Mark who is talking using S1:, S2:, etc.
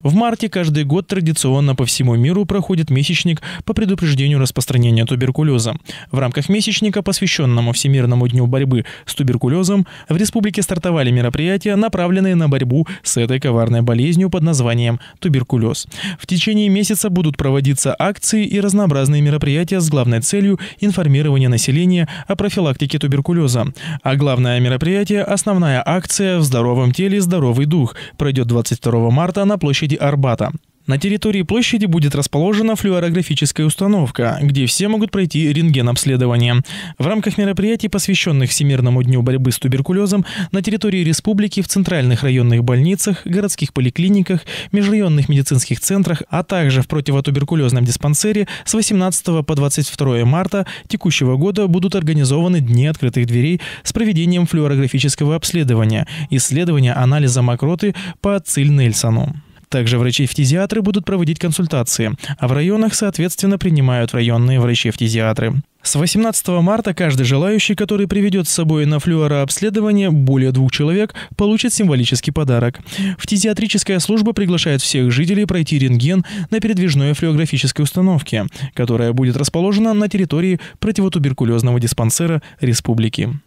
S1: В марте каждый год традиционно по всему миру проходит месячник по предупреждению распространения туберкулеза. В рамках месячника, посвященному Всемирному дню борьбы с туберкулезом, в республике стартовали мероприятия, направленные на борьбу с этой коварной болезнью под названием туберкулез. В течение месяца будут проводиться акции и разнообразные мероприятия с главной целью информирования населения о профилактике туберкулеза. А главное мероприятие – основная акция «В здоровом теле здоровый дух» пройдет 22 марта на площади площади Арбата. На территории площади будет расположена флюорографическая установка, где все могут пройти рентгенобследование. В рамках мероприятий, посвященных Всемирному дню борьбы с туберкулезом, на территории республики в центральных районных больницах, городских поликлиниках, межрайонных медицинских центрах, а также в противотуберкулезном диспансере с 18 по 22 марта текущего года будут организованы дни открытых дверей с проведением флюорографического обследования, исследования анализа мокроты по Циль-Нельсону. Также врачи-фтизиатры будут проводить консультации, а в районах, соответственно, принимают районные врачи-фтизиатры. С 18 марта каждый желающий, который приведет с собой на флюорообследование более двух человек, получит символический подарок. Фтизиатрическая служба приглашает всех жителей пройти рентген на передвижной флюорографической установке, которая будет расположена на территории противотуберкулезного диспансера республики.